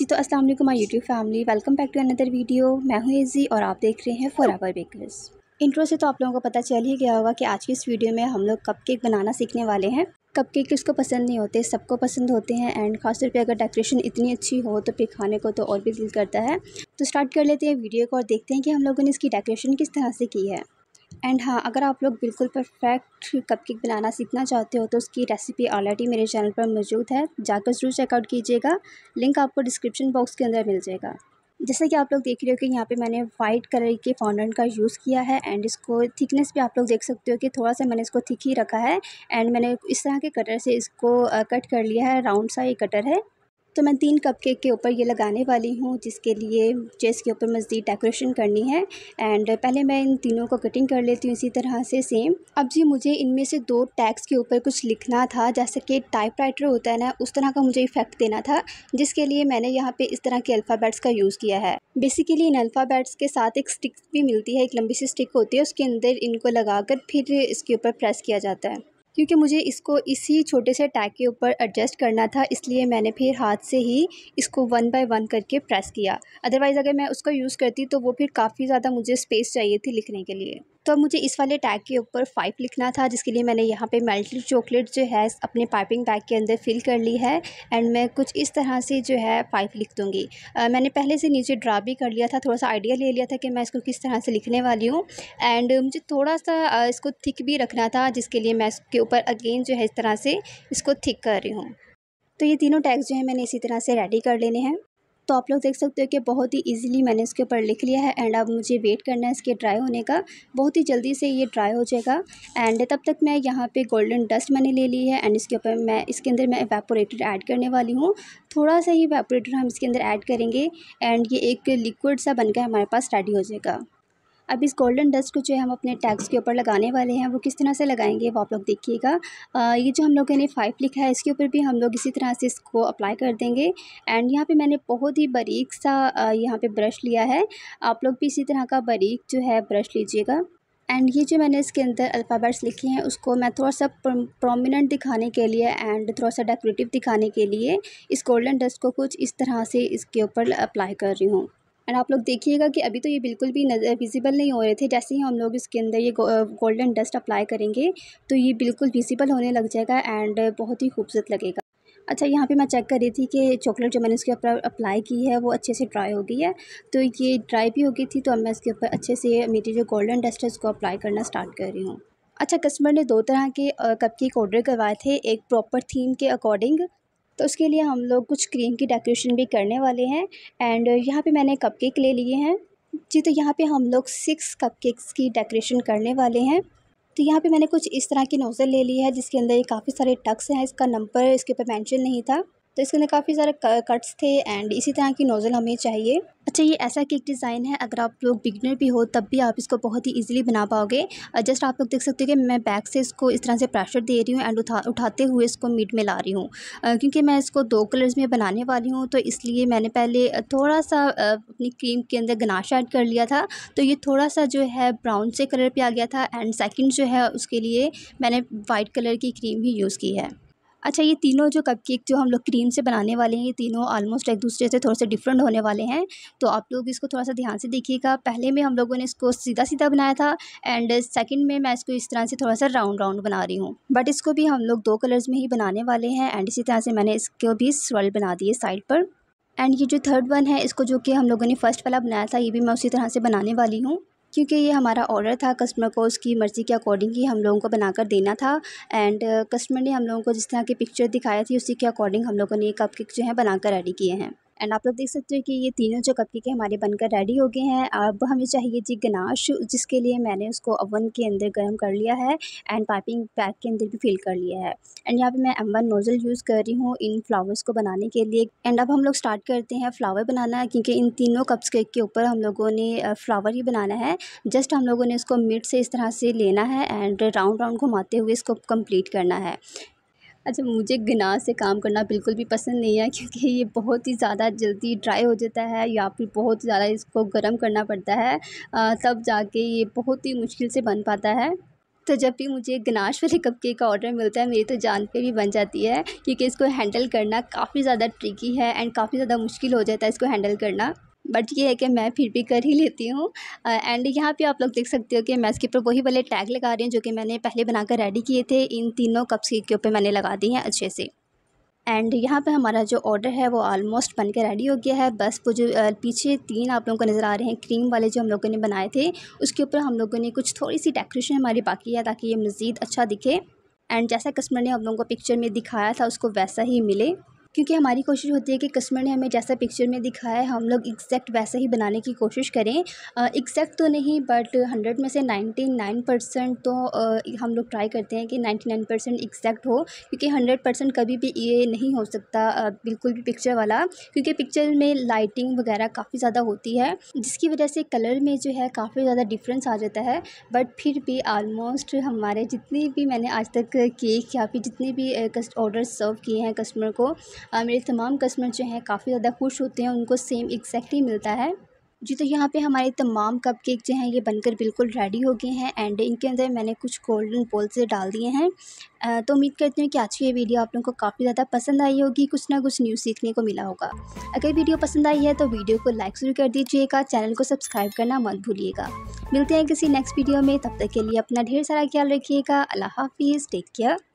जी तो अस्सलाम वालेकुम my YouTube family welcome back to another video मैं हूं एजी और आप देख रहे हैं फॉर आवर बेकर्स इंट्रो से तो आप लोगों को पता चल ही गया होगा कि आज की इस वीडियो में हम लोग कप केक बनाना सीखने वाले हैं कप केक किसको पसंद नहीं होते सबको पसंद होते हैं एंड खासतौर पर अगर डेकोरेशन इतनी अच्छी हो तो फिर खाने को तो और भी दिल करता है तो स्टार्ट कर लेते हैं वीडियो को और देखते हैं कि हम लोगों ने इसकी डेकोरेशन किस तरह से की है एंड हाँ अगर आप लोग बिल्कुल परफेक्ट कपकेक बनाना सीखना चाहते हो तो उसकी रेसिपी ऑलरेडी मेरे चैनल पर मौजूद है जाकर ज़रूर चेकआउट कीजिएगा लिंक आपको डिस्क्रिप्शन बॉक्स के अंदर मिल जाएगा जैसे कि आप लोग देख रहे हो कि यहाँ पे मैंने वाइट कलर के फाउंडेंट का यूज़ किया है एंड इसको थिकनेस भी आप लोग देख सकते हो कि थोड़ा सा मैंने इसको थिक ही रखा है एंड मैंने इस तरह के कटर से इसको कट कर लिया है राउंड सा ये कटर है तो मैं तीन कप केक के ऊपर ये लगाने वाली हूँ जिसके लिए मुझे इसके ऊपर मज़ीद डेकोरेशन करनी है एंड पहले मैं इन तीनों को कटिंग कर लेती हूँ इसी तरह से सेम अब जी मुझे इनमें से दो टैक्स के ऊपर कुछ लिखना था जैसे कि टाइपराइटर होता है ना उस तरह का मुझे इफ़ेक्ट देना था जिसके लिए मैंने यहाँ पर इस तरह के अल्फ़ाबैट्स का यूज़ किया है बेसिकली इन अल्फ़ाबैट्स के साथ एक स्टिक भी मिलती है एक लंबी सी स्टिक होती है उसके अंदर इनको लगा फिर इसके ऊपर प्रेस किया जाता है क्योंकि मुझे इसको इसी छोटे से टैग के ऊपर एडजस्ट करना था इसलिए मैंने फिर हाथ से ही इसको वन बाय वन करके प्रेस किया अदरवाइज़ अगर मैं उसका यूज़ करती तो वो फिर काफ़ी ज़्यादा मुझे स्पेस चाहिए थी लिखने के लिए तो मुझे इस वाले टैग के ऊपर फाइव लिखना था जिसके लिए मैंने यहाँ पे मेल्टेड चॉकलेट जो है अपने पाइपिंग बैग के अंदर फिल कर ली है एंड मैं कुछ इस तरह से जो है फाइव लिख दूँगी मैंने पहले से नीचे ड्रा भी कर लिया था थोड़ा सा आइडिया ले लिया था कि मैं इसको किस तरह से लिखने वाली हूँ एंड मुझे थोड़ा सा इसको थिक भी रखना था जिसके लिए मैं इसके ऊपर अगेन जो है इस तरह से इसको थिक कर रही हूँ तो ये तीनों टैग्स जो है मैंने इसी तरह से रेडी कर लेने हैं तो आप लोग देख सकते हो कि बहुत ही इजीली मैंने इसके ऊपर लिख लिया है एंड अब मुझे वेट करना है इसके ड्राई होने का बहुत ही जल्दी से ये ड्राई हो जाएगा एंड तब तक मैं यहाँ पे गोल्डन डस्ट मैंने ले ली है एंड इसके ऊपर मैं इसके अंदर मैं वेपोरेटर ऐड करने वाली हूँ थोड़ा सा ही वेपोरेटर हम इसके अंदर ऐड करेंगे एंड ये एक लिक्विड सा बनकर हमारे पास रेडी हो जाएगा अब इस गोल्डन डस्ट को जो है हम अपने टैग्स के ऊपर लगाने वाले हैं वो किस तरह से लगाएंगे वो आप लोग देखिएगा ये जो हम लोगों ने फाइव लिखा है इसके ऊपर भी हम लोग इसी तरह से इसको अप्लाई कर देंगे एंड यहाँ पे मैंने बहुत ही बारीक सा यहाँ पे ब्रश लिया है आप लोग भी इसी तरह का बारीक जो है ब्रश लीजिएगा एंड ये जो मैंने इसके अंदर अल्फ़ाबेट्स लिखे हैं उसको मैं थोड़ा सा प्रोमिनेंट दिखाने के लिए एंड थोड़ा सा डेकोरेटिव दिखाने के लिए इस गोल्डन डस्ट को कुछ इस तरह से इसके ऊपर अप्लाई कर रही हूँ एंड आप लोग देखिएगा कि अभी तो ये बिल्कुल भी विजिबल नहीं हो रहे थे जैसे ही हम लोग इसके अंदर ये गोल्डन डस्ट अप्लाई करेंगे तो ये बिल्कुल विजिबल होने लग जाएगा एंड बहुत ही खूबसूरत लगेगा अच्छा यहाँ पे मैं चेक कर रही थी कि चॉकलेट जो मैंने उसके ऊपर अप्लाई की है वो अच्छे से ड्राई हो गई है तो ये ड्राई भी हो गई थी तो अब मैं इसके ऊपर अच्छे से मेरी जो गोल्डन डस्ट है उसको अप्लाई करना स्टार्ट कर रही हूँ अच्छा कस्टमर ने दो तरह के कप केक ऑर्डर करवाए थे एक प्रॉपर थीम के अकॉर्डिंग तो उसके लिए हम लोग कुछ क्रीम की डेकोरेशन भी करने वाले हैं एंड यहाँ पे मैंने कपकेक ले लिए हैं जी तो यहाँ पे हम लोग सिक्स कपकेक्स की डेकोरेशन करने वाले हैं तो यहाँ पे मैंने कुछ इस तरह की नोज़ल ले ली है जिसके अंदर ये काफ़ी सारे टक्स हैं इसका नंबर इसके ऊपर मैंशन नहीं था तो इसके अंदर काफ़ी सारे कट्स थे एंड इसी तरह की नोज़ल हमें चाहिए अच्छा ये ऐसा केक डिज़ाइन है अगर आप लोग बिगनर भी हो तब भी आप इसको बहुत ही इजीली बना पाओगे जस्ट आप लोग देख सकते हो कि मैं बैक से इसको इस तरह से प्रेशर दे रही हूँ एंड उठा उठाते हुए इसको मीट में ला रही हूँ क्योंकि मैं इसको दो कलर्स में बनाने वाली हूँ तो इसलिए मैंने पहले थोड़ा सा अपनी क्रीम के अंदर गनाश ऐड कर लिया था तो ये थोड़ा सा जो है ब्राउन से कलर पर आ गया था एंड सेकेंड जो है उसके लिए मैंने वाइट कलर की क्रीम ही यूज़ की है अच्छा ये तीनों जो कपकेक जो हम लोग क्रीम से बनाने वाले हैं ये तीनों आलमोस्ट एक दूसरे से थोड़े से डिफरेंट होने वाले हैं तो आप लोग इसको थोड़ा सा ध्यान से देखिएगा पहले में हम लोगों ने इसको सीधा सीधा बनाया था एंड सेकंड में मैं इसको इस तरह से थोड़ा सा राउंड राउंड बना रही हूँ बट इसको भी हम लोग दो कलर्स में ही बनाने वाले हैं एंड इसी तरह से मैंने इसको भी स्वर्ल बना दिए साइड पर एंड ये जो थर्ड वन है इसको जो कि हम लोगों ने फ़र्स्ट वाला बनाया था ये भी मैं उसी तरह से बनाने वाली हूँ क्योंकि ये हमारा ऑर्डर था कस्टमर को उसकी मर्ज़ी के अकॉर्डिंग ही हम लोगों को बना कर देना था एंड कस्टमर ने हम लोगों को जिस तरह की पिक्चर दिखाई थी उसी के अकॉर्डिंग हम लोगों ने ये कपकेक जो है बना कर रेडी किए हैं एंड आप लोग देख सकते हो कि ये तीनों जो कप है हमारे बनकर रेडी हो गए हैं अब हमें चाहिए जी गनाश जिसके लिए मैंने उसको ओवन के अंदर गर्म कर लिया है एंड पाइपिंग पैक के अंदर भी फिल कर लिया है एंड यहाँ पे मैं एम वन नोज़ल यूज़ कर रही हूँ इन फ्लावर्स को बनाने के लिए एंड अब हम लोग स्टार्ट करते हैं फ्लावर बनाना क्योंकि इन तीनों कप्स केक के ऊपर हम लोगों ने फ्लावर ही बनाना है जस्ट हम लोगों ने इसको मिट से इस तरह से लेना है एंड राउंड राउंड घुमाते हुए इसको कंप्लीट करना है अच्छा मुझे गनाह से काम करना बिल्कुल भी पसंद नहीं है क्योंकि ये बहुत ही ज़्यादा जल्दी ड्राई हो जाता है या फिर बहुत ज़्यादा इसको गर्म करना पड़ता है तब जाके ये बहुत ही मुश्किल से बन पाता है तो जब भी मुझे गनाश वाले कप केक का ऑर्डर मिलता है मेरी तो जान पे भी बन जाती है क्योंकि इसको हैंडल करना काफ़ी ज़्यादा ट्रिकी है एंड काफ़ी ज़्यादा मुश्किल हो जाता है इसको हैंडल करना बट ये है कि मैं फिर भी कर ही लेती हूँ एंड यहाँ पे आप लोग देख सकते हो कि मैं इसके ऊपर वही वाले टैग लगा रही हूँ जो कि मैंने पहले बनाकर रेडी किए थे इन तीनों कप्स के ऊपर मैंने लगा दी हैं अच्छे से एंड यहाँ पे हमारा जो ऑर्डर है वो ऑलमोस्ट बन के रेडी हो गया है बस वो जो पीछे तीन आप लोगों को नज़र आ रहे हैं क्रीम वाले जो हम लोगों ने बनाए थे उसके ऊपर हम लोगों ने कुछ थोड़ी सी डेकोरेशन हमारी बाकी है ताकि ये मज़ीद अच्छा दिखे एंड जैसा कस्टमर ने हम लोगों को पिक्चर में दिखाया था उसको वैसा ही मिले क्योंकि हमारी कोशिश होती है कि कस्टमर ने हमें जैसा पिक्चर में दिखाया है हम लोग एग्जैक्ट वैसा ही बनाने की कोशिश करें एग्जैक्ट तो नहीं बट हंड्रेड में से नाइन्टी नाइन परसेंट तो हम लोग ट्राई करते हैं कि नाइन्टी नाइन परसेंट एग्जैक्ट हो क्योंकि हंड्रेड परसेंट कभी भी ये नहीं हो सकता बिल्कुल भी पिक्चर वाला क्योंकि पिक्चर में लाइटिंग वगैरह काफ़ी ज़्यादा होती है जिसकी वजह से कलर में जो है काफ़ी ज़्यादा डिफरेंस आ जाता है बट फिर भी आलमोस्ट हमारे जितने भी मैंने आज तक केक या फिर जितने भी ऑर्डर सर्व किए हैं कस्टमर को मेरे तमाम कस्टमर जो हैं काफ़ी ज़्यादा खुश होते हैं उनको सेम एग्जैक्टली मिलता है जी तो यहाँ पे हमारे तमाम कप केक जो हैं ये बनकर बिल्कुल रेडी हो गए हैं एंड इनके अंदर मैंने कुछ गोल्डन से डाल दिए हैं तो उम्मीद करती हूँ कि आज की ये वीडियो आप लोगों को काफ़ी ज़्यादा पसंद आई होगी कुछ ना कुछ न्यूज़ सीखने को मिला होगा अगर वीडियो पसंद आई है तो वीडियो को लाइक जरूर कर दीजिएगा चैनल को सब्सक्राइब करना मत भूलिएगा मिलते हैं किसी नेक्स्ट वीडियो में तब तक के लिए अपना ढेर सारा ख्याल रखिएगा अल्लाह हाफिज़ टेक केयर